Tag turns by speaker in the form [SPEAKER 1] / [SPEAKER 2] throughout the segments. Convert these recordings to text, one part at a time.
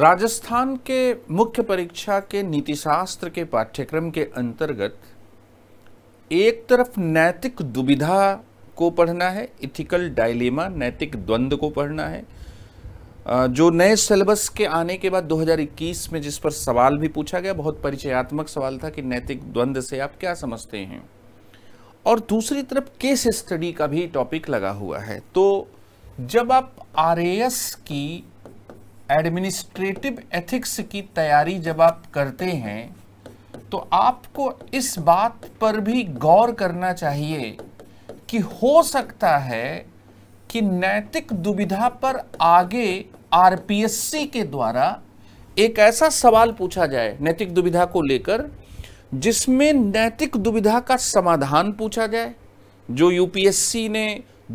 [SPEAKER 1] राजस्थान के मुख्य परीक्षा के नीतिशास्त्र के पाठ्यक्रम के अंतर्गत एक तरफ नैतिक दुविधा को पढ़ना है इथिकल डायलेमा नैतिक द्वंद्व को पढ़ना है जो नए सिलेबस के आने के बाद 2021 में जिस पर सवाल भी पूछा गया बहुत परिचयात्मक सवाल था कि नैतिक द्वंद्व से आप क्या समझते हैं और दूसरी तरफ केस स्टडी का भी टॉपिक लगा हुआ है तो जब आप आर की एडमिनिस्ट्रेटिव एथिक्स की तैयारी जब आप करते हैं तो आपको इस बात पर भी गौर करना चाहिए कि हो सकता है कि नैतिक दुविधा पर आगे आरपीएससी के द्वारा एक ऐसा सवाल पूछा जाए नैतिक दुविधा को लेकर जिसमें नैतिक दुविधा का समाधान पूछा जाए जो यूपीएससी ने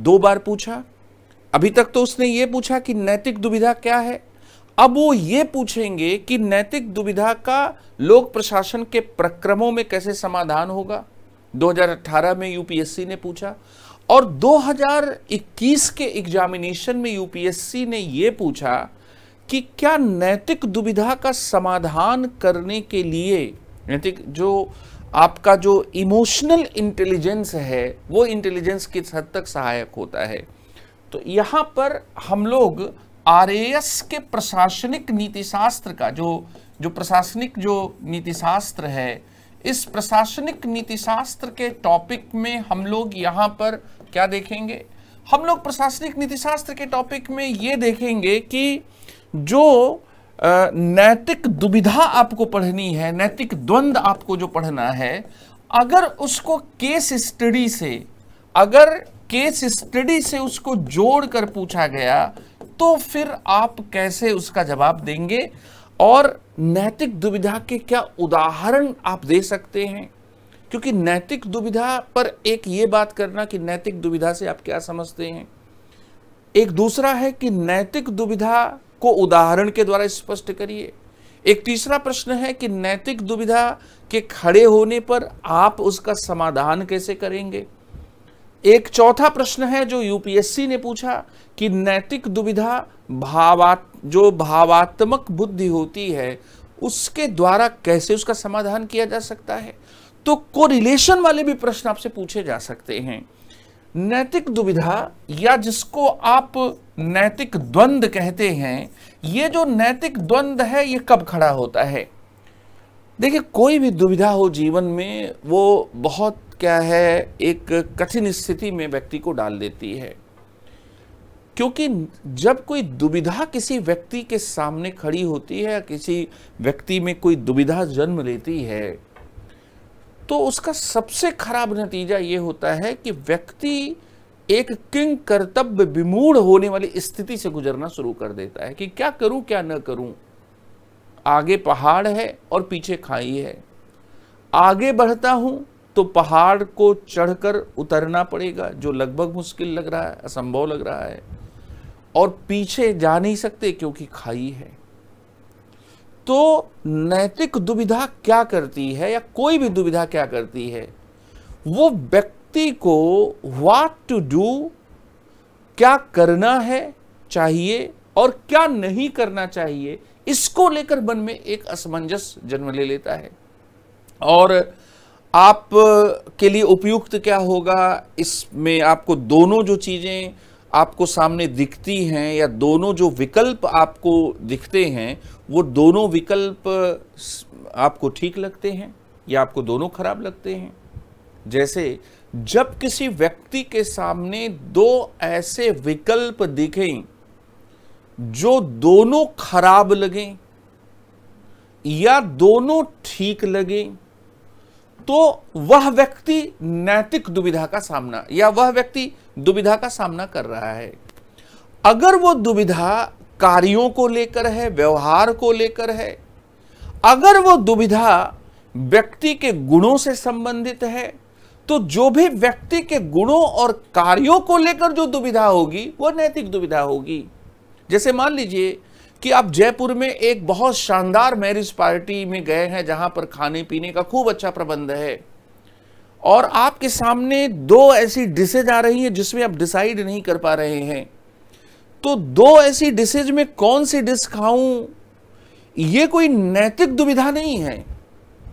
[SPEAKER 1] दो बार पूछा अभी तक तो उसने ये पूछा कि नैतिक दुविधा क्या है अब वो ये पूछेंगे कि नैतिक दुविधा का लोक प्रशासन के प्रक्रमों में कैसे समाधान होगा 2018 में यूपीएससी ने पूछा और 2021 के एग्जामिनेशन में यूपीएससी ने यह पूछा कि क्या नैतिक दुविधा का समाधान करने के लिए नैतिक जो आपका जो इमोशनल इंटेलिजेंस है वो इंटेलिजेंस किस हद तक सहायक होता है तो यहां पर हम लोग आरएएस के प्रशासनिक नीतिशास्त्र का जो जो प्रशासनिक जो नीतिशास्त्र है इस प्रशासनिक नीतिशास्त्र के टॉपिक में हम लोग यहाँ पर क्या देखेंगे हम लोग प्रशासनिक नीतिशास्त्र के टॉपिक में ये देखेंगे कि जो नैतिक दुविधा आपको पढ़नी है नैतिक द्वंद्व आपको जो पढ़ना है अगर उसको केस स्टडी से अगर केस स्टडी से उसको जोड़ कर पूछा गया तो फिर आप कैसे उसका जवाब देंगे और नैतिक दुविधा के क्या उदाहरण आप दे सकते हैं क्योंकि नैतिक दुविधा पर एक ये बात करना कि नैतिक दुविधा से आप क्या समझते हैं एक दूसरा है कि नैतिक दुविधा को उदाहरण के द्वारा स्पष्ट करिए एक तीसरा प्रश्न है कि नैतिक दुविधा के खड़े होने पर आप उसका समाधान कैसे करेंगे एक चौथा प्रश्न है जो यूपीएससी ने पूछा कि नैतिक दुविधा भावात जो भावात्मक बुद्धि होती है उसके द्वारा कैसे उसका समाधान किया जा सकता है तो कोरिलेशन वाले भी प्रश्न आपसे पूछे जा सकते हैं नैतिक दुविधा या जिसको आप नैतिक द्वंद कहते हैं ये जो नैतिक द्वंद है ये कब खड़ा होता है देखिए कोई भी दुविधा हो जीवन में वो बहुत क्या है एक कठिन स्थिति में व्यक्ति को डाल देती है क्योंकि जब कोई दुविधा किसी व्यक्ति के सामने खड़ी होती है किसी व्यक्ति में कोई दुविधा जन्म लेती है तो उसका सबसे खराब नतीजा ये होता है कि व्यक्ति एक किंग कर्तव्य विमूढ़ होने वाली स्थिति से गुजरना शुरू कर देता है कि क्या करूं क्या न करूं आगे पहाड़ है और पीछे खाई है आगे बढ़ता हूं तो पहाड़ को चढ़कर उतरना पड़ेगा जो लगभग मुश्किल लग रहा है असंभव लग रहा है और पीछे जा नहीं सकते क्योंकि खाई है तो नैतिक दुविधा क्या करती है या कोई भी दुविधा क्या करती है वो व्यक्ति को व्हाट टू डू क्या करना है चाहिए और क्या नहीं करना चाहिए इसको लेकर मन में एक असमंजस जन्म ले लेता है और आप के लिए उपयुक्त क्या होगा इसमें आपको दोनों जो चीज़ें आपको सामने दिखती हैं या दोनों जो विकल्प आपको दिखते हैं वो दोनों विकल्प आपको ठीक लगते हैं या आपको दोनों खराब लगते हैं जैसे जब किसी व्यक्ति के सामने दो ऐसे विकल्प दिखें जो दोनों खराब लगें या दोनों ठीक लगें तो वह व्यक्ति नैतिक दुविधा का सामना या वह व्यक्ति दुविधा का सामना कर रहा है अगर वो दुविधा कार्यों को लेकर है व्यवहार को लेकर है अगर वो दुविधा व्यक्ति के गुणों से संबंधित है तो जो भी व्यक्ति के गुणों और कार्यों को लेकर जो दुविधा होगी वो नैतिक दुविधा होगी जैसे मान लीजिए कि आप जयपुर में एक बहुत शानदार मैरिज पार्टी में गए हैं जहां पर खाने पीने का खूब अच्छा प्रबंध है और आपके सामने दो ऐसी डिशेज आ रही है जिसमें आप डिसाइड नहीं कर पा रहे हैं तो दो ऐसी डिशेज में कौन सी डिश खाऊं ये कोई नैतिक दुविधा नहीं है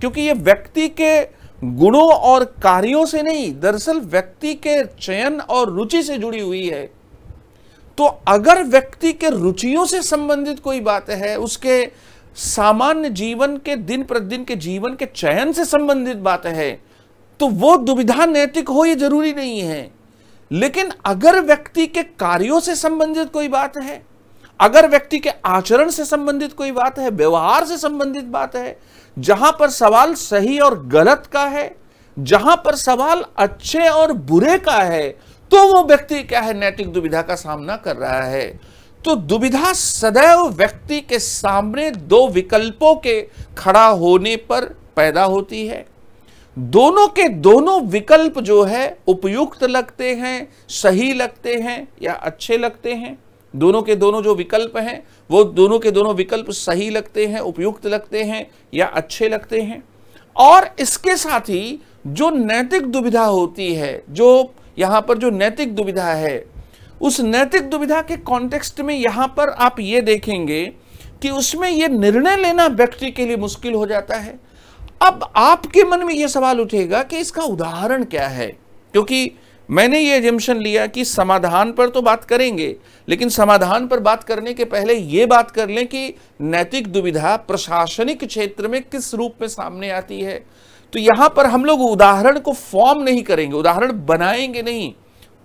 [SPEAKER 1] क्योंकि ये व्यक्ति के गुणों और कार्यों से नहीं दरअसल व्यक्ति के चयन और रुचि से जुड़ी हुई है तो अगर व्यक्ति के रुचियों से संबंधित कोई बात है उसके सामान्य जीवन के दिन प्रतिदिन के जीवन के चयन से संबंधित बात है तो वो दुविधा नैतिक हो ये जरूरी नहीं है लेकिन अगर व्यक्ति के कार्यों से संबंधित कोई बात है अगर व्यक्ति के आचरण से संबंधित कोई बात है व्यवहार से संबंधित बात है जहां पर सवाल सही और गलत का है जहां पर सवाल अच्छे और बुरे का है तो वो व्यक्ति क्या है नैतिक दुविधा का सामना कर रहा है तो दुविधा सदैव व्यक्ति के सामने दो विकल्पों के खड़ा होने पर पैदा होती है दोनों के दोनों विकल्प जो है उपयुक्त लगते हैं सही लगते हैं या अच्छे लगते हैं दोनों के दोनों जो विकल्प हैं वो दोनों के दोनों विकल्प सही लगते हैं उपयुक्त लगते हैं या अच्छे लगते हैं और इसके साथ ही जो नैतिक दुविधा होती है जो यहाँ पर जो नैतिक दुविधा है उस नैतिक दुविधा के कॉन्टेक्स्ट में यहाँ पर आप ये देखेंगे कि उसमें यह निर्णय लेना व्यक्ति के लिए मुश्किल हो जाता है अब आपके मन में यह सवाल उठेगा कि इसका उदाहरण क्या है क्योंकि मैंने ये एजम्पन लिया कि समाधान पर तो बात करेंगे लेकिन समाधान पर बात करने के पहले ये बात कर लें कि नैतिक दुविधा प्रशासनिक क्षेत्र में किस रूप में सामने आती है तो यहां पर हम लोग उदाहरण को फॉर्म नहीं करेंगे उदाहरण बनाएंगे नहीं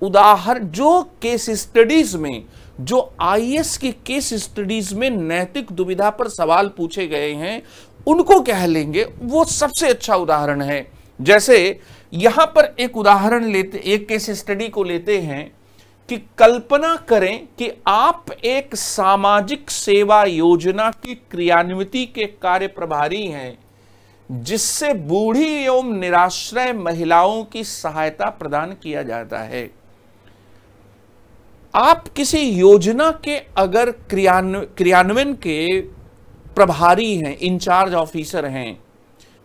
[SPEAKER 1] उदाहरण जो केस स्टडीज में जो आईएएस के केस स्टडीज में नैतिक दुविधा पर सवाल पूछे गए हैं उनको कह लेंगे वो सबसे अच्छा उदाहरण है जैसे यहां पर एक उदाहरण लेते एक केस स्टडी को लेते हैं कि कल्पना करें कि आप एक सामाजिक सेवा योजना की क्रियान्विति के कार्य प्रभारी हैं जिससे बूढ़ी एवं निराश्रय महिलाओं की सहायता प्रदान किया जाता है आप किसी योजना के अगर क्रियान्वयन के प्रभारी हैं इंचार्ज ऑफिसर हैं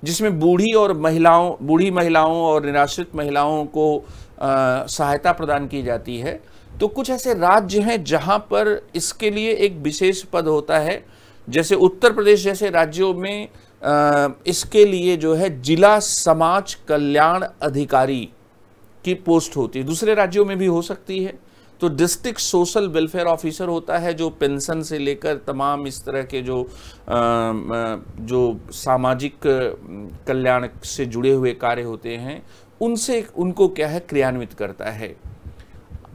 [SPEAKER 1] जिसमें बूढ़ी और महिलाओं बूढ़ी महिलाओं और निराश्रित महिलाओं को आ, सहायता प्रदान की जाती है तो कुछ ऐसे राज्य हैं जहां पर इसके लिए एक विशेष पद होता है जैसे उत्तर प्रदेश जैसे राज्यों में इसके लिए जो है जिला समाज कल्याण अधिकारी की पोस्ट होती है दूसरे राज्यों में भी हो सकती है तो डिस्ट्रिक्ट सोशल वेलफेयर ऑफिसर होता है जो पेंशन से लेकर तमाम इस तरह के जो जो सामाजिक कल्याण से जुड़े हुए कार्य होते हैं उनसे उनको क्या है क्रियान्वित करता है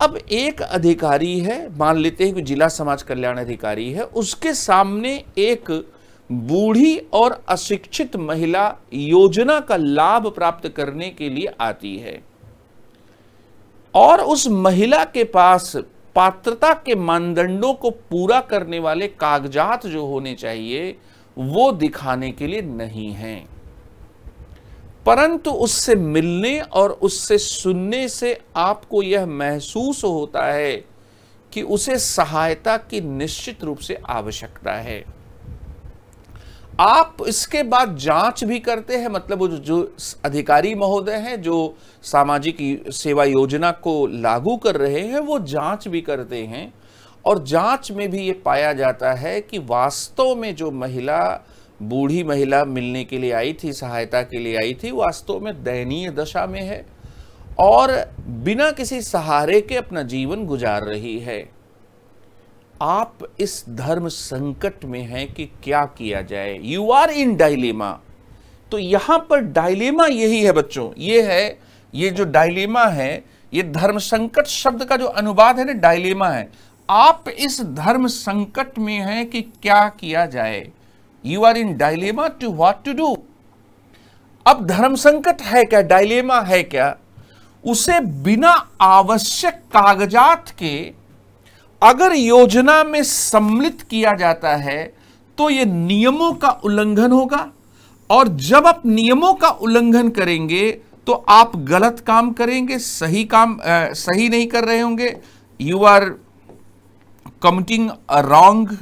[SPEAKER 1] अब एक अधिकारी है मान लेते हैं कि जिला समाज कल्याण अधिकारी है उसके सामने एक बूढ़ी और अशिक्षित महिला योजना का लाभ प्राप्त करने के लिए आती है और उस महिला के पास पात्रता के मानदंडों को पूरा करने वाले कागजात जो होने चाहिए वो दिखाने के लिए नहीं हैं परंतु उससे मिलने और उससे सुनने से आपको यह महसूस होता है कि उसे सहायता की निश्चित रूप से आवश्यकता है आप इसके बाद जांच भी करते हैं मतलब वो जो अधिकारी महोदय हैं जो सामाजिक सेवा योजना को लागू कर रहे हैं वो जांच भी करते हैं और जांच में भी ये पाया जाता है कि वास्तव में जो महिला बूढ़ी महिला मिलने के लिए आई थी सहायता के लिए आई थी वास्तव में दयनीय दशा में है और बिना किसी सहारे के अपना जीवन गुजार रही है आप इस धर्म संकट में हैं कि क्या किया जाए यू आर इन डायलेमा तो यहां पर डायलेमा यही है बच्चों ये है ये जो डायलेमा है ये धर्म संकट शब्द का जो अनुवाद है ना डायलेमा है आप इस धर्म संकट में हैं कि क्या किया जाए you are in dilemma to what to do अब धर्म संकट है क्या डायलेमा है क्या उसे बिना आवश्यक कागजात के अगर योजना में सम्मिलित किया जाता है तो यह नियमों का उल्लंघन होगा और जब आप नियमों का उल्लंघन करेंगे तो आप गलत काम करेंगे सही काम आ, सही नहीं कर रहे होंगे you are committing wrong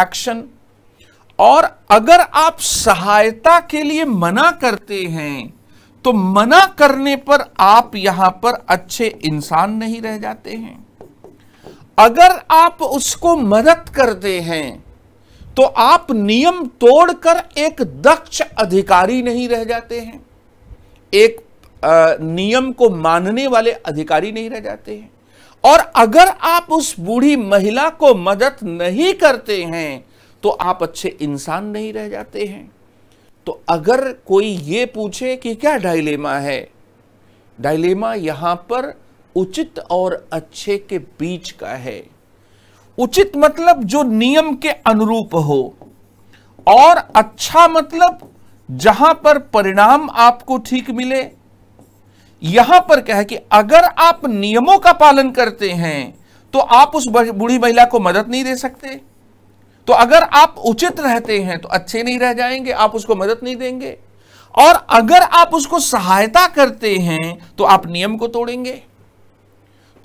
[SPEAKER 1] action और अगर आप सहायता के लिए मना करते हैं तो मना करने पर आप यहां पर अच्छे इंसान नहीं रह जाते हैं अगर आप उसको मदद करते हैं तो आप नियम तोड़कर एक दक्ष अधिकारी नहीं रह जाते हैं एक नियम को मानने वाले अधिकारी नहीं रह जाते हैं और अगर आप उस बूढ़ी महिला को मदद नहीं करते हैं तो आप अच्छे इंसान नहीं रह जाते हैं तो अगर कोई ये पूछे कि क्या डायलेमा है डायलेमा यहां पर उचित और अच्छे के बीच का है उचित मतलब जो नियम के अनुरूप हो और अच्छा मतलब जहां पर परिणाम आपको ठीक मिले यहां पर क्या है कि अगर आप नियमों का पालन करते हैं तो आप उस बूढ़ी महिला को मदद नहीं दे सकते तो अगर आप उचित रहते हैं तो अच्छे नहीं रह जाएंगे आप उसको मदद नहीं देंगे और अगर आप उसको सहायता करते हैं तो आप नियम को तोड़ेंगे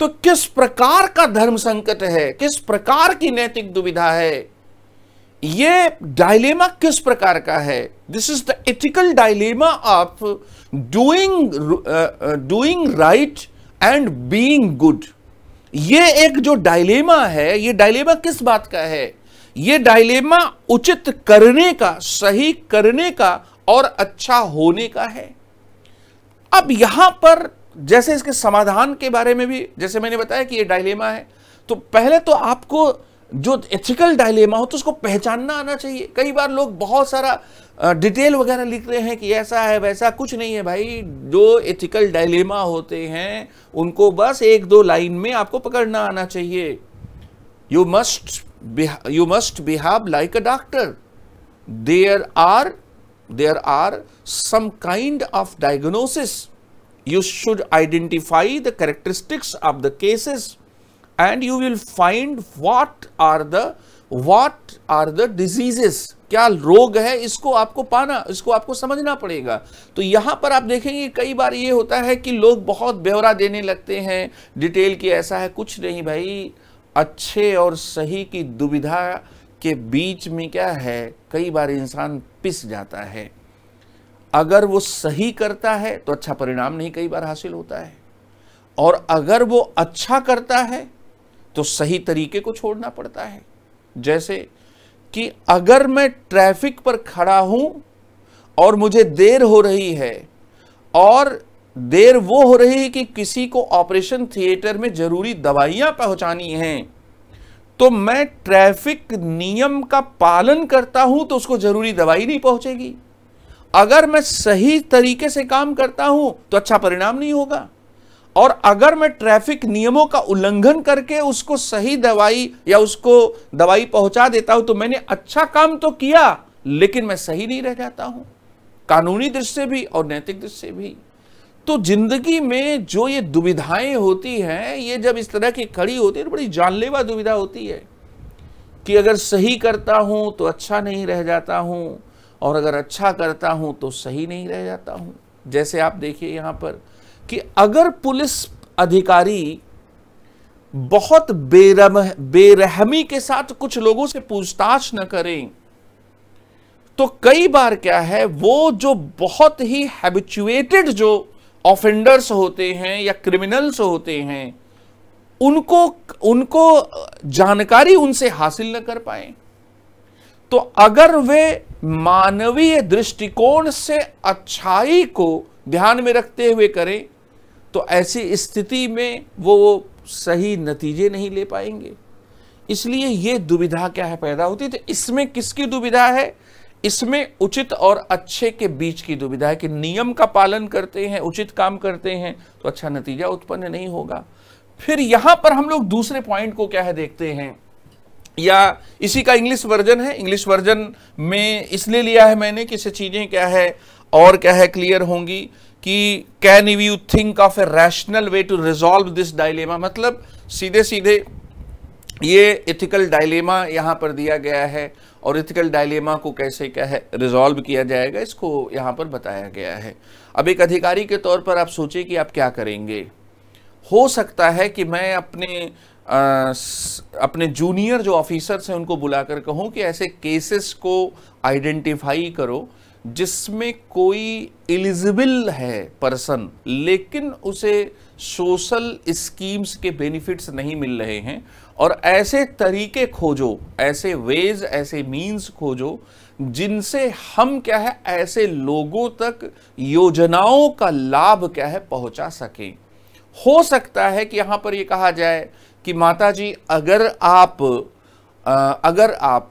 [SPEAKER 1] तो किस प्रकार का धर्म संकट है किस प्रकार की नैतिक दुविधा है ये डायलेमा किस प्रकार का है this is the ethical dilemma of doing doing right and being good ये एक जो डायलेमा है ये डायलेमा किस बात का है ये डायलेमा उचित करने का सही करने का और अच्छा होने का है अब यहां पर जैसे इसके समाधान के बारे में भी जैसे मैंने बताया कि ये डायलेमा है तो पहले तो आपको जो एथिकल डायलेमा हो तो उसको पहचानना आना चाहिए कई बार लोग बहुत सारा डिटेल वगैरह लिख रहे हैं कि ऐसा है वैसा कुछ नहीं है भाई जो एथिकल डायलेमा होते हैं उनको बस एक दो लाइन में आपको पकड़ना आना चाहिए you must you must behave like a doctor there are there are some kind of diagnosis you should identify the characteristics of the cases and you will find what are the what are the diseases क्या रोग है इसको आपको पाना इसको आपको समझना पड़ेगा तो यहाँ पर आप देखेंगे कई बार ये होता है कि लोग बहुत ब्यौरा देने लगते हैं डिटेल की ऐसा है कुछ नहीं भाई अच्छे और सही की दुविधा के बीच में क्या है कई बार इंसान पिस जाता है अगर वो सही करता है तो अच्छा परिणाम नहीं कई बार हासिल होता है और अगर वो अच्छा करता है तो सही तरीके को छोड़ना पड़ता है जैसे कि अगर मैं ट्रैफिक पर खड़ा हूं और मुझे देर हो रही है और देर वो हो रही है कि किसी को ऑपरेशन थिएटर में जरूरी दवाइयां पहुंचानी हैं तो मैं ट्रैफिक नियम का पालन करता हूं तो उसको जरूरी दवाई नहीं पहुंचेगी अगर मैं सही तरीके से काम करता हूं तो अच्छा परिणाम नहीं होगा और अगर मैं ट्रैफिक नियमों का उल्लंघन करके उसको सही दवाई या उसको दवाई पहुंचा देता हूं तो मैंने अच्छा काम तो किया लेकिन मैं सही नहीं रह जाता हूं कानूनी दृष्टि से भी और नैतिक दृष्टि से भी तो जिंदगी में जो ये दुविधाएं होती हैं ये जब इस तरह की खड़ी होती है तो बड़ी जानलेवा दुविधा होती है कि अगर सही करता हूं तो अच्छा नहीं रह जाता हूं और अगर अच्छा करता हूं तो सही नहीं रह जाता हूं जैसे आप देखिए यहां पर कि अगर पुलिस अधिकारी बहुत बेरम बेरहमी के साथ कुछ लोगों से पूछताछ न करें तो कई बार क्या है वो जो बहुत ही हैबिचुएटेड जो ऑफेंडर्स होते हैं या क्रिमिनल्स होते हैं उनको उनको जानकारी उनसे हासिल न कर पाए तो अगर वे मानवीय दृष्टिकोण से अच्छाई को ध्यान में रखते हुए करें तो ऐसी स्थिति में वो सही नतीजे नहीं ले पाएंगे इसलिए ये दुविधा क्या है पैदा होती तो इसमें किसकी दुविधा है इसमें उचित और अच्छे के बीच की दुविधा है कि नियम का पालन करते हैं उचित काम करते हैं तो अच्छा नतीजा उत्पन्न नहीं होगा फिर यहां पर हम लोग दूसरे पॉइंट को क्या है देखते हैं या इसी का इंग्लिश वर्जन है इंग्लिश वर्जन में इसलिए लिया है मैंने कि इससे चीज़ें क्या है और क्या है क्लियर होंगी कि can you think of a rational way to resolve this dilemma मतलब सीधे सीधे ये इथिकल डायलेमा यहाँ पर दिया गया है और इथिकल डायलेमा को कैसे क्या है रिजॉल्व किया जाएगा इसको यहाँ पर बताया गया है अब एक अधिकारी के तौर पर आप सोचें कि आप क्या करेंगे हो सकता है कि मैं अपने आ, अपने जूनियर जो ऑफिसर्स हैं उनको बुलाकर कहूँ कि ऐसे केसेस को आइडेंटिफाई करो जिसमें कोई एलिजिबल है पर्सन लेकिन उसे सोशल स्कीम्स के बेनिफिट्स नहीं मिल रहे हैं और ऐसे तरीके खोजो ऐसे वेज ऐसे मीन्स खोजो जिनसे हम क्या है ऐसे लोगों तक योजनाओं का लाभ क्या है पहुंचा सकें हो सकता है कि यहाँ पर ये कहा जाए कि माता जी अगर आप अगर आप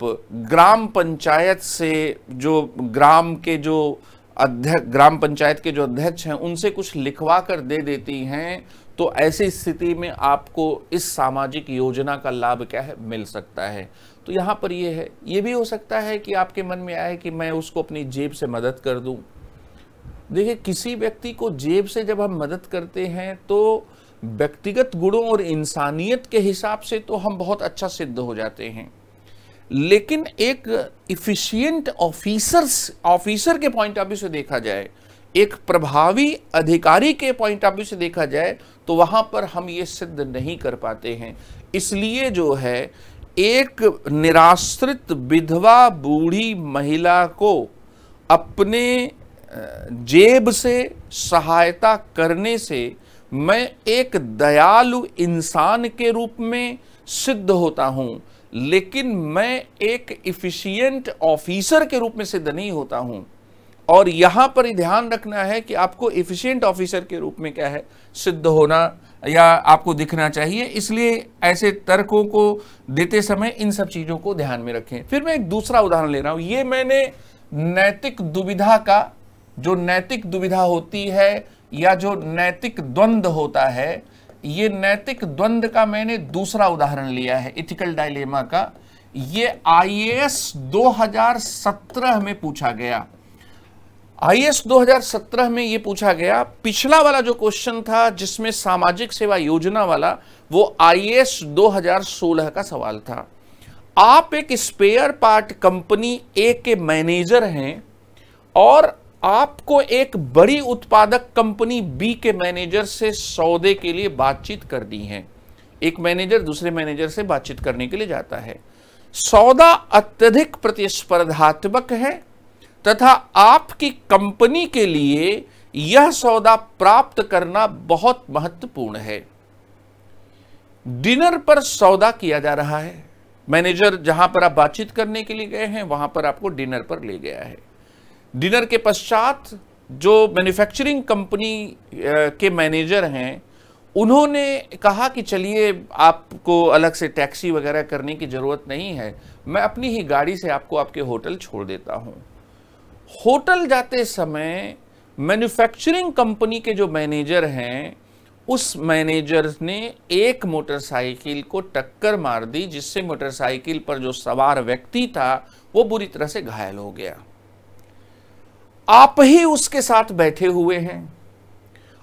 [SPEAKER 1] ग्राम पंचायत से जो ग्राम के जो अध्यक्ष ग्राम पंचायत के जो अध्यक्ष हैं उनसे कुछ लिखवा कर दे देती हैं तो ऐसी स्थिति में आपको इस सामाजिक योजना का लाभ क्या है मिल सकता है तो यहाँ पर ये है ये भी हो सकता है कि आपके मन में आए कि मैं उसको अपनी जेब से मदद कर दूँ देखिए किसी व्यक्ति को जेब से जब हम मदद करते हैं तो व्यक्तिगत गुणों और इंसानियत के हिसाब से तो हम बहुत अच्छा सिद्ध हो जाते हैं लेकिन एक इफिशियंट ऑफिसर्स ऑफिसर के पॉइंट ऑफ व्यू से देखा जाए एक प्रभावी अधिकारी के पॉइंट ऑफ व्यू से देखा जाए तो वहां पर हम ये सिद्ध नहीं कर पाते हैं इसलिए जो है एक निराश्रित विधवा बूढ़ी महिला को अपने जेब से सहायता करने से मैं एक दयालु इंसान के रूप में सिद्ध होता हूँ लेकिन मैं एक इफ़िशियंट ऑफिसर के रूप में सिद्ध नहीं होता हूँ और यहाँ पर ध्यान रखना है कि आपको इफ़िशियंट ऑफिसर के रूप में क्या है सिद्ध होना या आपको दिखना चाहिए इसलिए ऐसे तर्कों को देते समय इन सब चीज़ों को ध्यान में रखें फिर मैं एक दूसरा उदाहरण ले रहा हूँ ये मैंने नैतिक दुविधा का जो नैतिक दुविधा होती है या जो नैतिक द्वंद होता है ये नैतिक द्वंद का मैंने दूसरा उदाहरण लिया है इथिकल डायलेमा का ये आईएएस 2017 में पूछा गया आईएएस 2017 में ये पूछा गया पिछला वाला जो क्वेश्चन था जिसमें सामाजिक सेवा योजना वाला वो आईएएस 2016 का सवाल था आप एक स्पेयर पार्ट कंपनी ए के मैनेजर हैं और आपको एक बड़ी उत्पादक कंपनी बी के मैनेजर से सौदे के लिए बातचीत करनी है एक मैनेजर दूसरे मैनेजर से बातचीत करने के लिए जाता है सौदा अत्यधिक प्रतिस्पर्धात्मक है तथा आपकी कंपनी के लिए यह सौदा प्राप्त करना बहुत महत्वपूर्ण है डिनर पर सौदा किया जा रहा है मैनेजर जहां पर आप बातचीत करने के लिए गए हैं वहां पर आपको डिनर पर ले गया है डिनर के पश्चात जो मैन्युफैक्चरिंग कंपनी के मैनेजर हैं उन्होंने कहा कि चलिए आपको अलग से टैक्सी वगैरह करने की ज़रूरत नहीं है मैं अपनी ही गाड़ी से आपको आपके होटल छोड़ देता हूँ होटल जाते समय मैन्युफैक्चरिंग कंपनी के जो मैनेजर हैं उस मैनेजर ने एक मोटरसाइकिल को टक्कर मार दी जिससे मोटरसाइकिल पर जो सवार व्यक्ति था वो बुरी तरह से घायल हो गया आप ही उसके साथ बैठे हुए हैं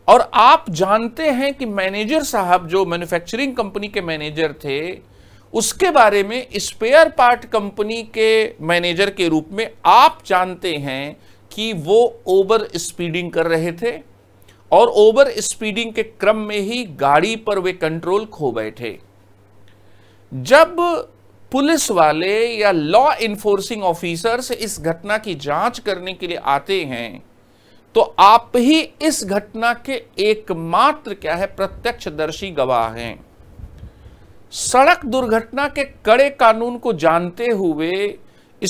[SPEAKER 1] और आप जानते हैं कि मैनेजर साहब जो मैन्युफैक्चरिंग कंपनी के मैनेजर थे उसके बारे में स्पेयर पार्ट कंपनी के मैनेजर के रूप में आप जानते हैं कि वो ओवर स्पीडिंग कर रहे थे और ओवर स्पीडिंग के क्रम में ही गाड़ी पर वे कंट्रोल खो बैठे जब पुलिस वाले या लॉ इन्फोर्सिंग ऑफिसर्स इस घटना की जांच करने के लिए आते हैं तो आप ही इस घटना के एकमात्र क्या है प्रत्यक्षदर्शी गवाह हैं सड़क दुर्घटना के कड़े कानून को जानते हुए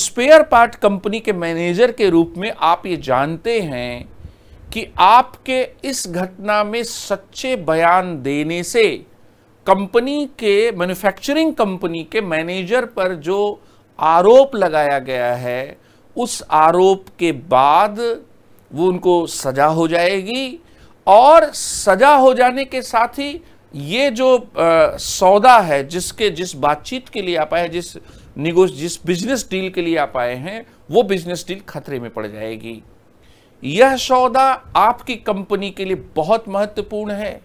[SPEAKER 1] स्पेयर पार्ट कंपनी के मैनेजर के रूप में आप ये जानते हैं कि आपके इस घटना में सच्चे बयान देने से कंपनी के मैन्युफैक्चरिंग कंपनी के मैनेजर पर जो आरोप लगाया गया है उस आरोप के बाद वो उनको सजा हो जाएगी और सजा हो जाने के साथ ही ये जो आ, सौदा है जिसके जिस बातचीत के लिए आप आए जिस निगोश जिस बिजनेस डील के लिए आप आए हैं वो बिजनेस डील खतरे में पड़ जाएगी यह सौदा आपकी कंपनी के लिए बहुत महत्वपूर्ण है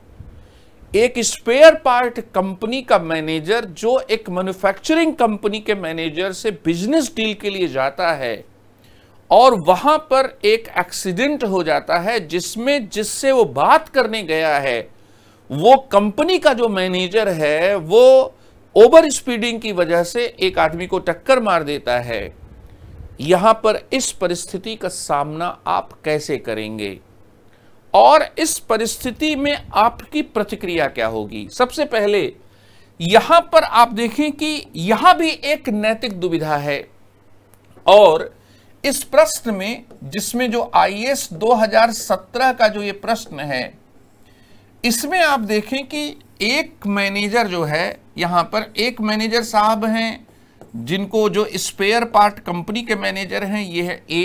[SPEAKER 1] एक स्पेयर पार्ट कंपनी का मैनेजर जो एक मैन्युफैक्चरिंग कंपनी के मैनेजर से बिजनेस डील के लिए जाता है और वहां पर एक एक्सीडेंट हो जाता है जिसमें जिससे वो बात करने गया है वो कंपनी का जो मैनेजर है वो ओवर स्पीडिंग की वजह से एक आदमी को टक्कर मार देता है यहां पर इस परिस्थिति का सामना आप कैसे करेंगे और इस परिस्थिति में आपकी प्रतिक्रिया क्या होगी सबसे पहले यहां पर आप देखें कि यहां भी एक नैतिक दुविधा है और इस प्रश्न में जिसमें जो आई 2017 का जो ये प्रश्न है इसमें आप देखें कि एक मैनेजर जो है यहां पर एक मैनेजर साहब हैं जिनको जो स्पेयर पार्ट कंपनी के मैनेजर हैं ये है ए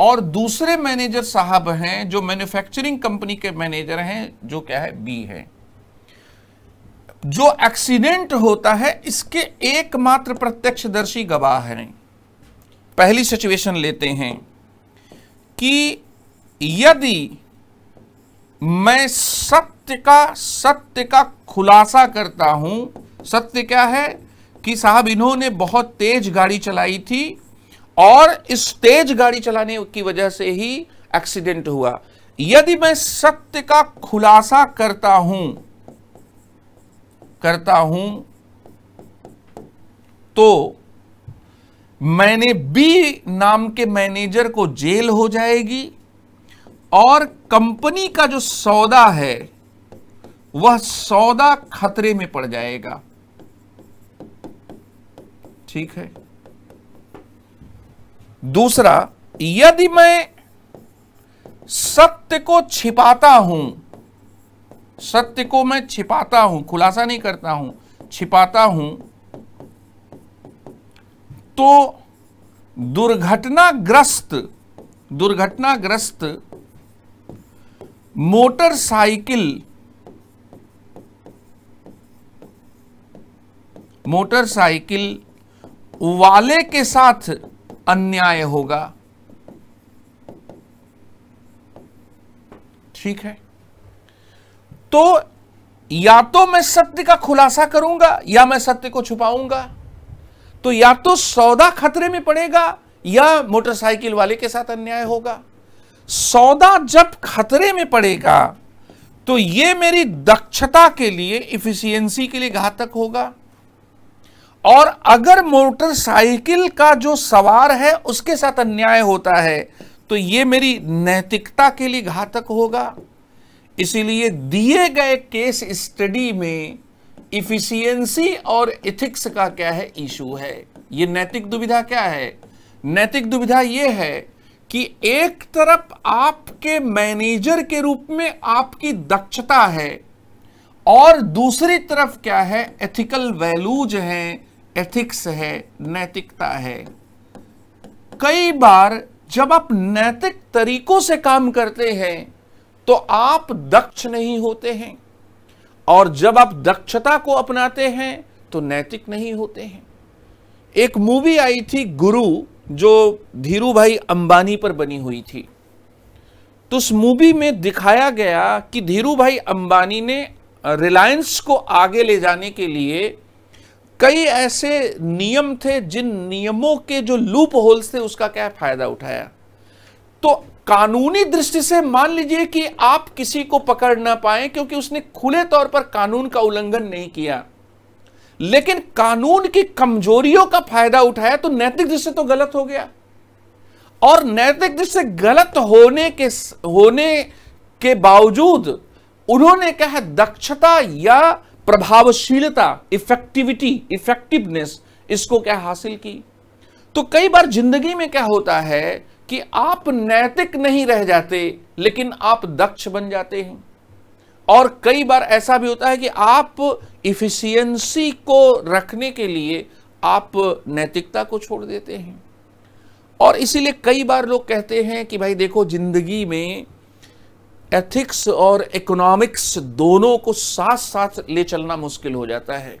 [SPEAKER 1] और दूसरे मैनेजर साहब हैं जो मैन्युफैक्चरिंग कंपनी के मैनेजर हैं जो क्या है बी है जो एक्सीडेंट होता है इसके एकमात्र प्रत्यक्षदर्शी गवाह हैं पहली सिचुएशन लेते हैं कि यदि मैं सत्य का सत्य का खुलासा करता हूं सत्य क्या है कि साहब इन्होंने बहुत तेज गाड़ी चलाई थी और इस तेज गाड़ी चलाने की वजह से ही एक्सीडेंट हुआ यदि मैं सत्य का खुलासा करता हूं करता हूं तो मैंने बी नाम के मैनेजर को जेल हो जाएगी और कंपनी का जो सौदा है वह सौदा खतरे में पड़ जाएगा ठीक है दूसरा यदि मैं सत्य को छिपाता हूं सत्य को मैं छिपाता हूं खुलासा नहीं करता हूं छिपाता हूं तो दुर्घटनाग्रस्त दुर्घटनाग्रस्त मोटरसाइकिल मोटरसाइकिल वाले के साथ अन्याय होगा ठीक है तो या तो मैं सत्य का खुलासा करूंगा या मैं सत्य को छुपाऊंगा तो या तो सौदा खतरे में पड़ेगा या मोटरसाइकिल वाले के साथ अन्याय होगा सौदा जब खतरे में पड़ेगा तो यह मेरी दक्षता के लिए इफिशियंसी के लिए घातक होगा और अगर मोटरसाइकिल का जो सवार है उसके साथ अन्याय होता है तो ये मेरी नैतिकता के लिए घातक होगा इसीलिए दिए गए केस स्टडी में इफिशियंसी और इथिक्स का क्या है इशू है ये नैतिक दुविधा क्या है नैतिक दुविधा ये है कि एक तरफ आपके मैनेजर के रूप में आपकी दक्षता है और दूसरी तरफ क्या है एथिकल वैल्यूज हैं एथिक्स है नैतिकता है कई बार जब आप नैतिक तरीकों से काम करते हैं तो आप दक्ष नहीं होते हैं और जब आप दक्षता को अपनाते हैं तो नैतिक नहीं होते हैं एक मूवी आई थी गुरु जो धीरू भाई अंबानी पर बनी हुई थी तो उस मूवी में दिखाया गया कि धीरू भाई अंबानी ने रिलायंस को आगे ले जाने के लिए कई ऐसे नियम थे जिन नियमों के जो लूप होल्स थे उसका क्या फायदा उठाया तो कानूनी दृष्टि से मान लीजिए कि आप किसी को पकड़ ना पाए क्योंकि उसने खुले तौर पर कानून का उल्लंघन नहीं किया लेकिन कानून की कमजोरियों का फायदा उठाया तो नैतिक दृष्टि तो गलत हो गया और नैतिक दृष्टि गलत होने के होने के बावजूद उन्होंने क्या है दक्षता या प्रभावशीलता इफेक्टिविटी इफेक्टिवनेस इसको क्या हासिल की तो कई बार जिंदगी में क्या होता है कि आप नैतिक नहीं रह जाते लेकिन आप दक्ष बन जाते हैं और कई बार ऐसा भी होता है कि आप इफिशियंसी को रखने के लिए आप नैतिकता को छोड़ देते हैं और इसीलिए कई बार लोग कहते हैं कि भाई देखो जिंदगी में एथिक्स और इकोनॉमिक्स दोनों को साथ साथ ले चलना मुश्किल हो जाता है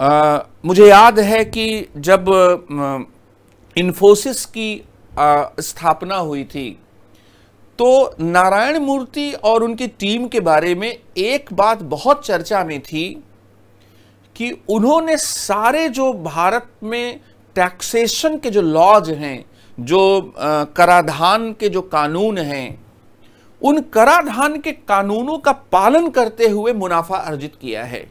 [SPEAKER 1] आ, मुझे याद है कि जब इन्फोसिस की आ, स्थापना हुई थी तो नारायण मूर्ति और उनकी टीम के बारे में एक बात बहुत चर्चा में थी कि उन्होंने सारे जो भारत में टैक्सेशन के जो लॉज हैं जो कराधान के जो कानून हैं उन कराधान के कानूनों का पालन करते हुए मुनाफा अर्जित किया है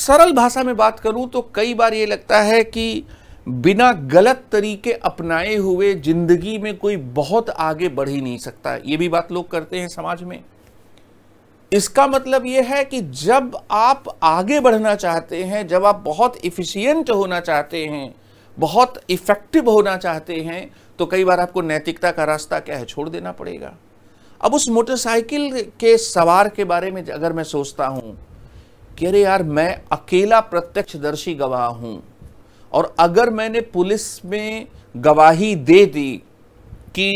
[SPEAKER 1] सरल भाषा में बात करूं तो कई बार ये लगता है कि बिना गलत तरीके अपनाए हुए जिंदगी में कोई बहुत आगे बढ़ ही नहीं सकता ये भी बात लोग करते हैं समाज में इसका मतलब यह है कि जब आप आगे बढ़ना चाहते हैं जब आप बहुत इफ़िशियंट होना चाहते हैं बहुत इफ़ेक्टिव होना चाहते हैं तो कई बार आपको नैतिकता का रास्ता क्या है छोड़ देना पड़ेगा अब उस मोटरसाइकिल के सवार के बारे में अगर मैं सोचता हूं कि अरे यार मैं अकेला प्रत्यक्षदर्शी गवाह हूं और अगर मैंने पुलिस में गवाही दे दी कि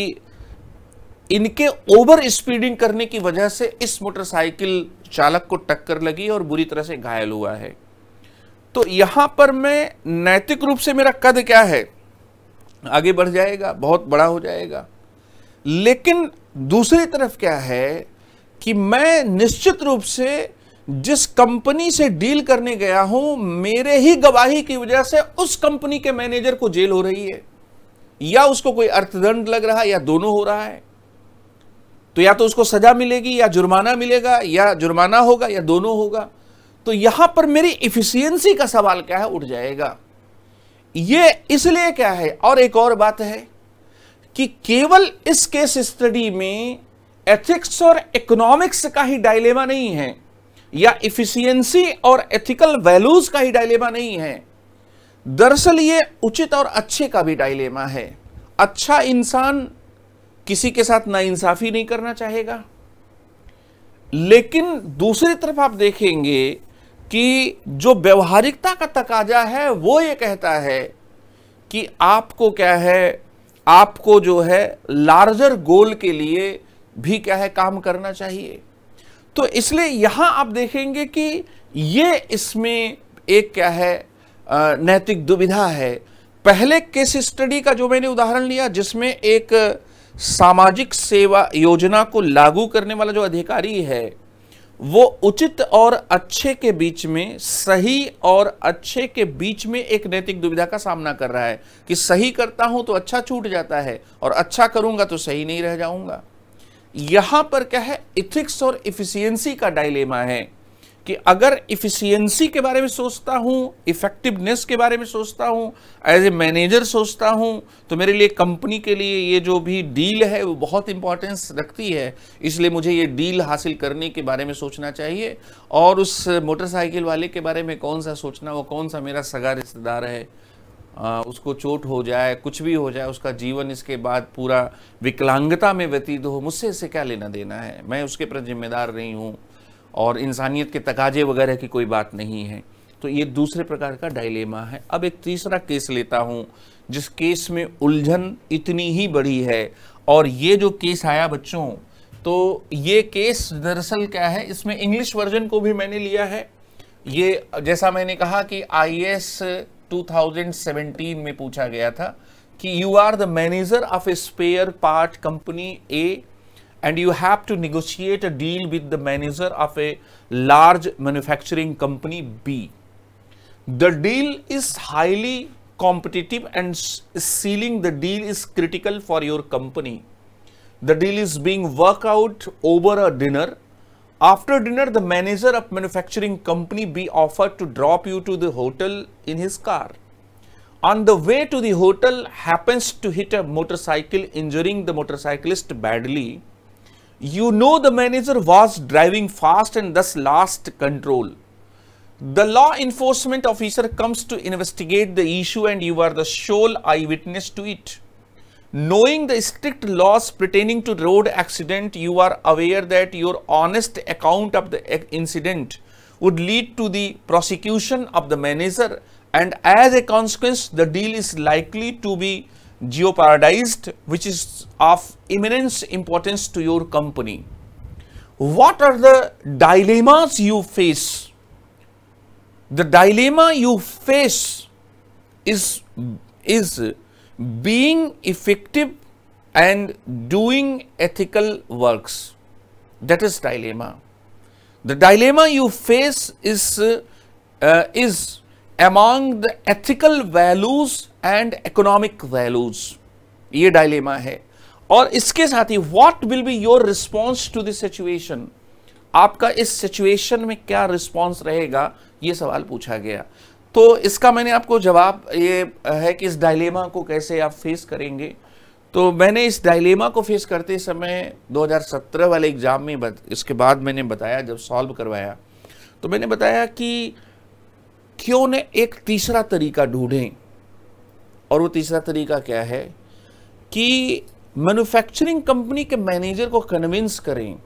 [SPEAKER 1] इनके ओवर स्पीडिंग करने की वजह से इस मोटरसाइकिल चालक को टक्कर लगी और बुरी तरह से घायल हुआ है तो यहां पर मैं नैतिक रूप से मेरा कद क्या है आगे बढ़ जाएगा बहुत बड़ा हो जाएगा लेकिन दूसरी तरफ क्या है कि मैं निश्चित रूप से जिस कंपनी से डील करने गया हूं मेरे ही गवाही की वजह से उस कंपनी के मैनेजर को जेल हो रही है या उसको कोई अर्थदंड लग रहा है या दोनों हो रहा है तो या तो उसको सजा मिलेगी या जुर्माना मिलेगा या जुर्माना होगा या दोनों होगा तो यहां पर मेरी इफिशियंसी का सवाल क्या है उठ जाएगा ये इसलिए क्या है और एक और बात है कि केवल इस केस स्टडी में एथिक्स और इकोनॉमिक्स का ही डायलेमा नहीं है या इफिशियंसी और एथिकल वैल्यूज का ही डायलेमा नहीं है दरअसल ये उचित और अच्छे का भी डायलेमा है अच्छा इंसान किसी के साथ नाइंसाफी नहीं करना चाहेगा लेकिन दूसरी तरफ आप देखेंगे कि जो व्यवहारिकता का तकाजा है वो ये कहता है कि आपको क्या है आपको जो है लार्जर गोल के लिए भी क्या है काम करना चाहिए तो इसलिए यहां आप देखेंगे कि ये इसमें एक क्या है नैतिक दुविधा है पहले केस स्टडी का जो मैंने उदाहरण लिया जिसमें एक सामाजिक सेवा योजना को लागू करने वाला जो अधिकारी है वो उचित और अच्छे के बीच में सही और अच्छे के बीच में एक नैतिक दुविधा का सामना कर रहा है कि सही करता हूं तो अच्छा छूट जाता है और अच्छा करूंगा तो सही नहीं रह जाऊंगा यहां पर क्या है इथिक्स और इफिशियंसी का डायलेमा है कि अगर इफ़िशियंसी के बारे में सोचता हूँ इफ़ेक्टिवनेस के बारे में सोचता हूँ एज ए मैनेजर सोचता हूं तो मेरे लिए कंपनी के लिए ये जो भी डील है वो बहुत इंपॉर्टेंस रखती है इसलिए मुझे ये डील हासिल करने के बारे में सोचना चाहिए और उस मोटरसाइकिल वाले के बारे में कौन सा सोचना वो कौन सा मेरा सगा रिश्तेदार है आ, उसको चोट हो जाए कुछ भी हो जाए उसका जीवन इसके बाद पूरा विकलांगता में व्यतीत हो मुझसे इसे क्या लेना देना है मैं उसके प्रति जिम्मेदार नहीं हूँ और इंसानियत के तकाजे वगैरह की कोई बात नहीं है तो ये दूसरे प्रकार का डायलेमा है अब एक तीसरा केस लेता हूँ जिस केस में उलझन इतनी ही बड़ी है और ये जो केस आया बच्चों तो ये केस दरअसल क्या है इसमें इंग्लिश वर्जन को भी मैंने लिया है ये जैसा मैंने कहा कि आई एस 2017 में पूछा गया था कि you are the manager of a spare part company a and you have to negotiate a deal with the manager of a large manufacturing company B. The deal is highly competitive and sealing the deal is critical for your company. The deal is being worked out over a dinner. After dinner, the manager of manufacturing company B offered to drop you to the hotel in his car. On the way to the hotel happens to hit a motorcycle injuring the motorcyclist badly you know the manager was driving fast and thus lost control. The law enforcement officer comes to investigate the issue and you are the sole eyewitness to it. Knowing the strict laws pertaining to road accident, you are aware that your honest account of the incident would lead to the prosecution of the manager and as a consequence, the deal is likely to be Geoparadised, which is of immense importance to your company. What are the dilemmas you face? The dilemma you face is, is being effective and doing ethical works. That is dilemma. The dilemma you face is, uh, is among the ethical values and economic values ये dilemma है और इसके साथ ही what will be your response to this situation आपका इस situation में क्या रिस्पॉन्स रहेगा ये सवाल पूछा गया तो इसका मैंने आपको जवाब ये है कि इस डायलेमा को कैसे आप फेस करेंगे तो मैंने इस डायलेमा को फेस करते समय 2017 वाले एग्ज़ाम में बत, इसके बाद मैंने बताया जब सॉल्व करवाया तो मैंने बताया कि क्यों ने एक तीसरा तरीका ढूंढें और वो तीसरा तरीका क्या है कि मैन्युफैक्चरिंग कंपनी के मैनेजर को कन्विंस करें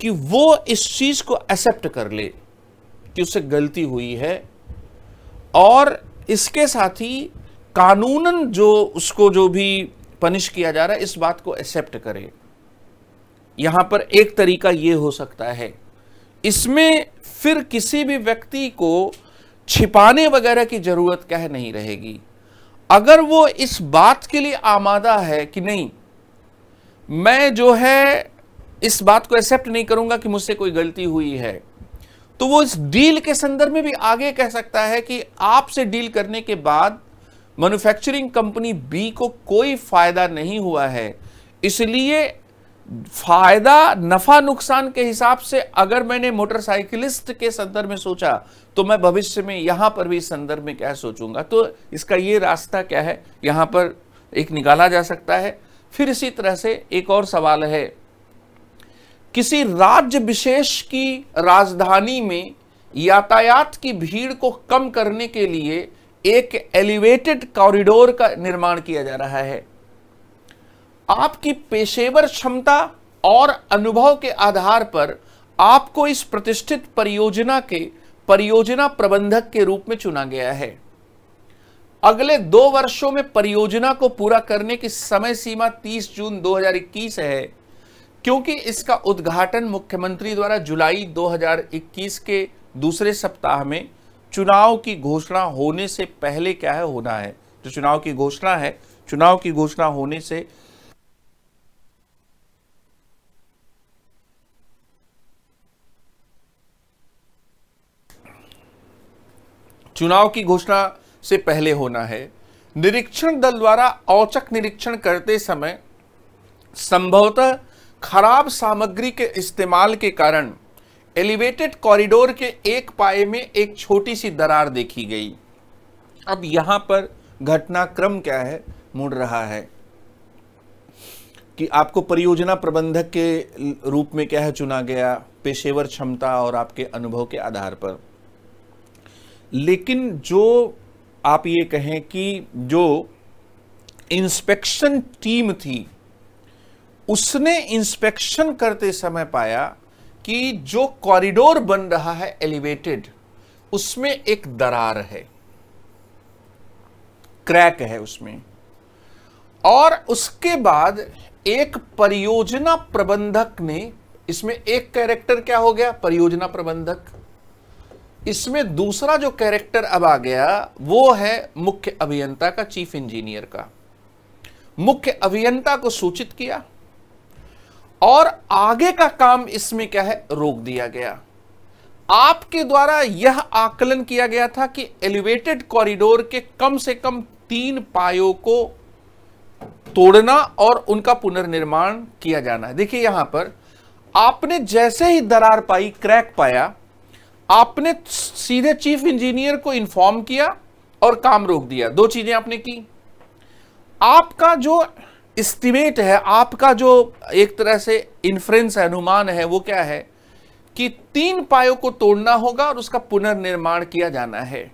[SPEAKER 1] कि वो इस चीज को एक्सेप्ट कर ले कि उससे गलती हुई है और इसके साथ ही कानूनन जो उसको जो भी पनिश किया जा रहा है इस बात को एक्सेप्ट करे यहां पर एक तरीका यह हो सकता है इसमें फिर किसी भी व्यक्ति को छिपाने वगैरह की जरूरत क्या है नहीं रहेगी अगर वो इस बात के लिए आमादा है कि नहीं मैं जो है इस बात को एक्सेप्ट नहीं करूंगा कि मुझसे कोई गलती हुई है तो वो इस डील के संदर्भ में भी आगे कह सकता है कि आपसे डील करने के बाद मैन्युफैक्चरिंग कंपनी बी को कोई फायदा नहीं हुआ है इसलिए फायदा नफा नुकसान के हिसाब से अगर मैंने मोटरसाइकिलिस्ट के संदर्भ में सोचा तो मैं भविष्य में यहां पर भी इस संदर्भ में क्या सोचूंगा तो इसका ये रास्ता क्या है यहां पर एक निकाला जा सकता है फिर इसी तरह से एक और सवाल है किसी राज्य विशेष की राजधानी में यातायात की भीड़ को कम करने के लिए एक एलिवेटेड कॉरिडोर का निर्माण किया जा रहा है आपकी पेशेवर क्षमता और अनुभव के आधार पर आपको इस प्रतिष्ठित परियोजना के परियोजना प्रबंधक के रूप में चुना गया है अगले दो वर्षों में परियोजना को पूरा करने की समय सीमा 30 जून 2021 है क्योंकि इसका उद्घाटन मुख्यमंत्री द्वारा जुलाई 2021 के दूसरे सप्ताह में चुनाव की घोषणा होने से पहले क्या है होना है जो चुनाव की घोषणा है चुनाव की घोषणा होने से चुनाव की घोषणा से पहले होना है निरीक्षण दल द्वारा औचक निरीक्षण करते समय संभवतः खराब सामग्री के इस्तेमाल के कारण एलिवेटेड कॉरिडोर के एक पाए में एक छोटी सी दरार देखी गई अब यहां पर घटनाक्रम क्या है मुड़ रहा है कि आपको परियोजना प्रबंधक के रूप में क्या है चुना गया पेशेवर क्षमता और आपके अनुभव के आधार पर लेकिन जो आप ये कहें कि जो इंस्पेक्शन टीम थी उसने इंस्पेक्शन करते समय पाया कि जो कॉरिडोर बन रहा है एलिवेटेड उसमें एक दरार है क्रैक है उसमें और उसके बाद एक परियोजना प्रबंधक ने इसमें एक कैरेक्टर क्या हो गया परियोजना प्रबंधक इसमें दूसरा जो कैरेक्टर अब आ गया वो है मुख्य अभियंता का चीफ इंजीनियर का मुख्य अभियंता को सूचित किया और आगे का काम इसमें क्या है रोक दिया गया आपके द्वारा यह आकलन किया गया था कि एलिवेटेड कॉरिडोर के कम से कम तीन पायों को तोड़ना और उनका पुनर्निर्माण किया जाना है देखिए यहां पर आपने जैसे ही दरार पाई क्रैक पाया आपने सीधे चीफ इंजीनियर को इन्फॉर्म किया और काम रोक दिया दो चीजें आपने की आपका जो इस्टीमेट है आपका जो एक तरह से इन्फ्रेंस है अनुमान है वो क्या है कि तीन पायों को तोड़ना होगा और उसका पुनर्निर्माण किया जाना है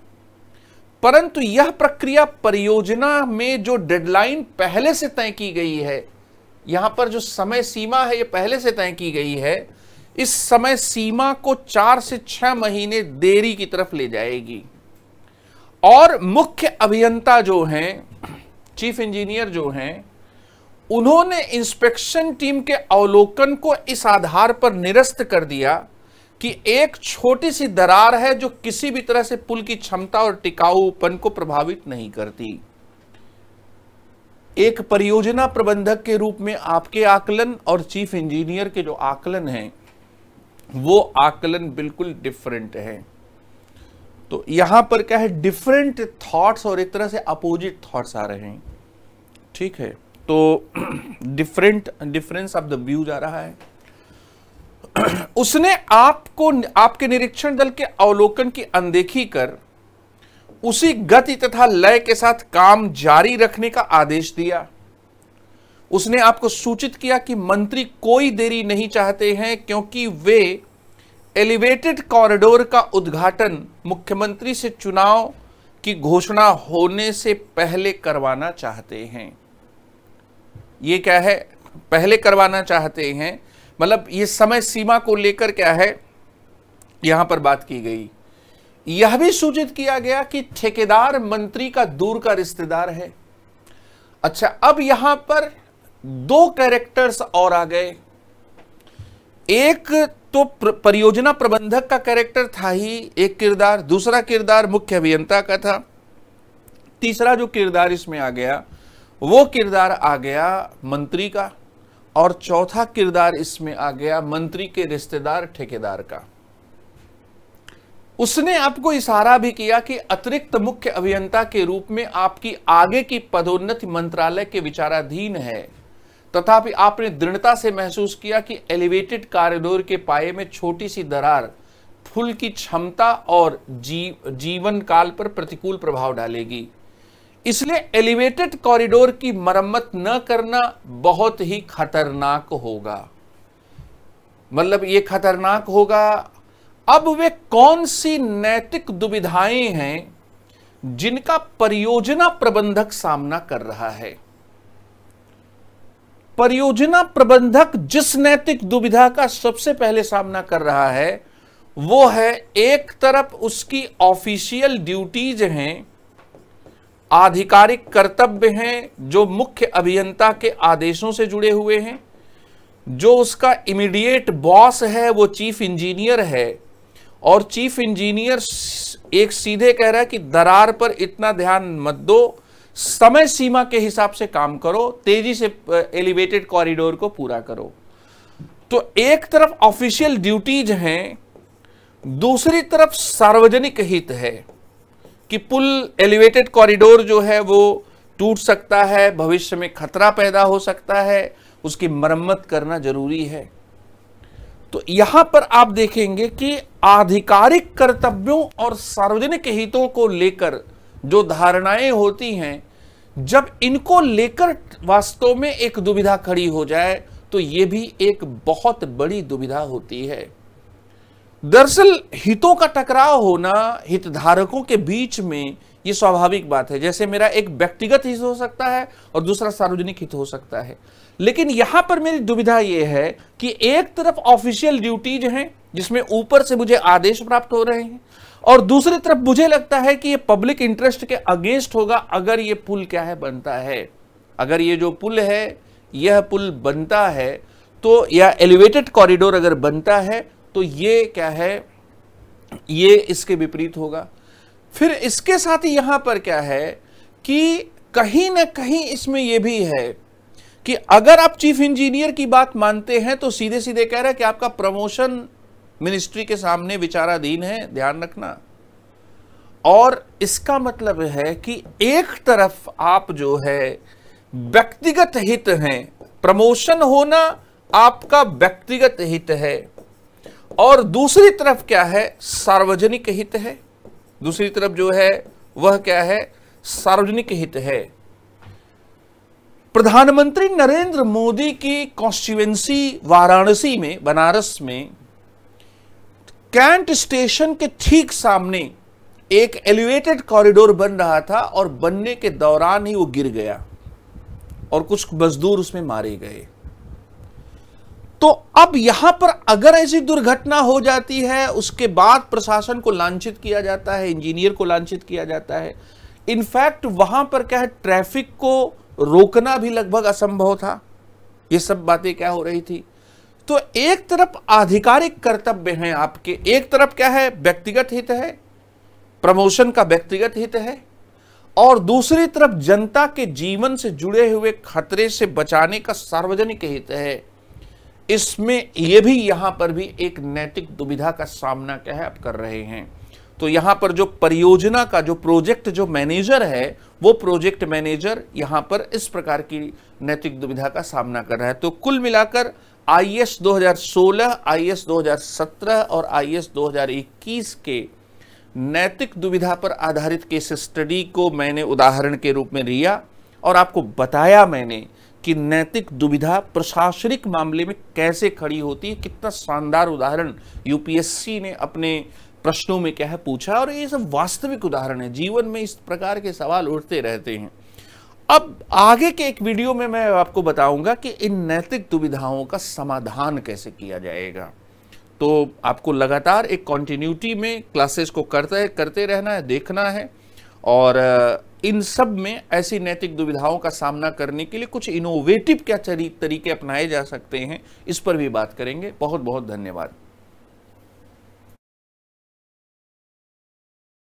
[SPEAKER 1] परंतु यह प्रक्रिया परियोजना में जो डेडलाइन पहले से तय की गई है यहां पर जो समय सीमा है यह पहले से तय की गई है इस समय सीमा को चार से छह महीने देरी की तरफ ले जाएगी और मुख्य अभियंता जो हैं चीफ इंजीनियर जो हैं उन्होंने इंस्पेक्शन टीम के अवलोकन को इस आधार पर निरस्त कर दिया कि एक छोटी सी दरार है जो किसी भी तरह से पुल की क्षमता और टिकाऊपन को प्रभावित नहीं करती एक परियोजना प्रबंधक के रूप में आपके आकलन और चीफ इंजीनियर के जो आकलन हैं वो आकलन बिल्कुल डिफरेंट है तो यहां पर क्या है डिफरेंट थॉट्स और एक तरह से अपोजिट थॉट्स आ रहे हैं ठीक है तो different difference of the views आ रहा है उसने आपको आपके निरीक्षण दल के अवलोकन की अनदेखी कर उसी गति तथा लय के साथ काम जारी रखने का आदेश दिया उसने आपको सूचित किया कि मंत्री कोई देरी नहीं चाहते हैं क्योंकि वे एलिवेटेड कॉरिडोर का उद्घाटन मुख्यमंत्री से चुनाव की घोषणा होने से पहले करवाना चाहते हैं ये क्या है पहले करवाना चाहते हैं मतलब ये समय सीमा को लेकर क्या है यहां पर बात की गई यह भी सूचित किया गया कि ठेकेदार मंत्री का दूर का रिश्तेदार है अच्छा अब यहां पर दो कैरेक्टर्स और आ गए एक तो परियोजना प्रबंधक का कैरेक्टर था ही एक किरदार दूसरा किरदार मुख्य अभियंता का था तीसरा जो किरदार इसमें आ गया वो किरदार आ गया मंत्री का और चौथा किरदार इसमें आ गया मंत्री के रिश्तेदार ठेकेदार का उसने आपको इशारा भी किया कि अतिरिक्त मुख्य अभियंता के रूप में आपकी आगे की पदोन्नति मंत्रालय के विचाराधीन है तथापि आपने दृढ़ता से महसूस किया कि एलिवेटेड कॉरिडोर के पाए में छोटी सी दरार फूल की क्षमता और जी, जीवन काल पर प्रतिकूल प्रभाव डालेगी इसलिए एलिवेटेड कॉरिडोर की मरम्मत न करना बहुत ही खतरनाक होगा मतलब ये खतरनाक होगा अब वे कौन सी नैतिक दुविधाएं हैं जिनका परियोजना प्रबंधक सामना कर रहा है परियोजना प्रबंधक जिस नैतिक दुविधा का सबसे पहले सामना कर रहा है वो है एक तरफ उसकी ऑफिशियल ड्यूटीज हैं आधिकारिक कर्तव्य हैं जो मुख्य अभियंता के आदेशों से जुड़े हुए हैं जो उसका इमीडिएट बॉस है वो चीफ इंजीनियर है और चीफ इंजीनियर एक सीधे कह रहा है कि दरार पर इतना ध्यान मत दो समय सीमा के हिसाब से काम करो तेजी से एलिवेटेड कॉरिडोर को पूरा करो तो एक तरफ ऑफिशियल ड्यूटीज हैं दूसरी तरफ सार्वजनिक हित है कि पुल एलिवेटेड कॉरिडोर जो है वो टूट सकता है भविष्य में खतरा पैदा हो सकता है उसकी मरम्मत करना जरूरी है तो यहां पर आप देखेंगे कि आधिकारिक कर्तव्यों और सार्वजनिक हितों को लेकर जो धारणाएं होती हैं जब इनको लेकर वास्तव में एक दुविधा खड़ी हो जाए तो यह भी एक बहुत बड़ी दुविधा होती है दरअसल हितों का टकराव होना हितधारकों के बीच में ये स्वाभाविक बात है जैसे मेरा एक व्यक्तिगत हित हो सकता है और दूसरा सार्वजनिक हित हो सकता है लेकिन यहां पर मेरी दुविधा यह है कि एक तरफ ऑफिशियल ड्यूटीज हैं जिसमें ऊपर से मुझे आदेश प्राप्त हो रहे हैं और दूसरी तरफ मुझे लगता है कि ये पब्लिक इंटरेस्ट के अगेंस्ट होगा अगर ये पुल क्या है बनता है अगर ये जो पुल है यह पुल बनता है तो या एलिवेटेड कॉरिडोर अगर बनता है तो ये क्या है ये इसके विपरीत होगा फिर इसके साथ ही यहां पर क्या है कि कहीं ना कहीं इसमें यह भी है कि अगर आप चीफ इंजीनियर की बात मानते हैं तो सीधे सीधे कह रहे हैं कि आपका प्रमोशन मिनिस्ट्री के सामने विचाराधीन है ध्यान रखना और इसका मतलब है कि एक तरफ आप जो है व्यक्तिगत हित है प्रमोशन होना आपका व्यक्तिगत हित है और दूसरी तरफ क्या है सार्वजनिक हित है दूसरी तरफ जो है वह क्या है सार्वजनिक हित है प्रधानमंत्री नरेंद्र मोदी की कॉन्स्टिट्युएंसी वाराणसी में बनारस में कैंट स्टेशन के ठीक सामने एक एलिवेटेड कॉरिडोर बन रहा था और बनने के दौरान ही वो गिर गया और कुछ मजदूर उसमें मारे गए तो अब यहां पर अगर ऐसी दुर्घटना हो जाती है उसके बाद प्रशासन को लांछित किया जाता है इंजीनियर को लांछित किया जाता है इनफैक्ट वहां पर क्या है ट्रैफिक को रोकना भी लगभग असंभव था ये सब बातें क्या हो रही थी तो एक तरफ आधिकारिक कर्तव्य हैं आपके एक तरफ क्या है व्यक्तिगत हित है प्रमोशन का व्यक्तिगत हित है और दूसरी तरफ जनता के जीवन से जुड़े हुए खतरे से बचाने का सार्वजनिक हित है इसमें यह भी यहां पर भी एक नैतिक दुविधा का सामना क्या है आप कर रहे हैं तो यहां पर जो परियोजना का जो प्रोजेक्ट जो मैनेजर है वो प्रोजेक्ट मैनेजर यहां पर इस प्रकार की नैतिक दुविधा का सामना कर रहा है तो कुल मिलाकर आईएस 2016, आईएस 2017 और आईएस 2021 के नैतिक दुविधा पर आधारित केस स्टडी को मैंने उदाहरण के रूप में लिया और आपको बताया मैंने कि नैतिक दुविधा प्रशासनिक मामले में कैसे खड़ी होती है कितना शानदार उदाहरण यूपीएससी ने अपने प्रश्नों में क्या है पूछा और ये सब वास्तविक उदाहरण है जीवन में इस प्रकार के सवाल उठते रहते हैं अब आगे के एक वीडियो में मैं आपको बताऊंगा कि इन नैतिक दुविधाओं का समाधान कैसे किया जाएगा तो आपको लगातार एक कॉन्टीन्यूटी में क्लासेस को करते करते रहना है देखना है और इन सब में ऐसी नैतिक दुविधाओं का सामना करने के लिए कुछ इनोवेटिव क्या तरीके अपनाए जा सकते हैं इस पर भी बात करेंगे बहुत बहुत धन्यवाद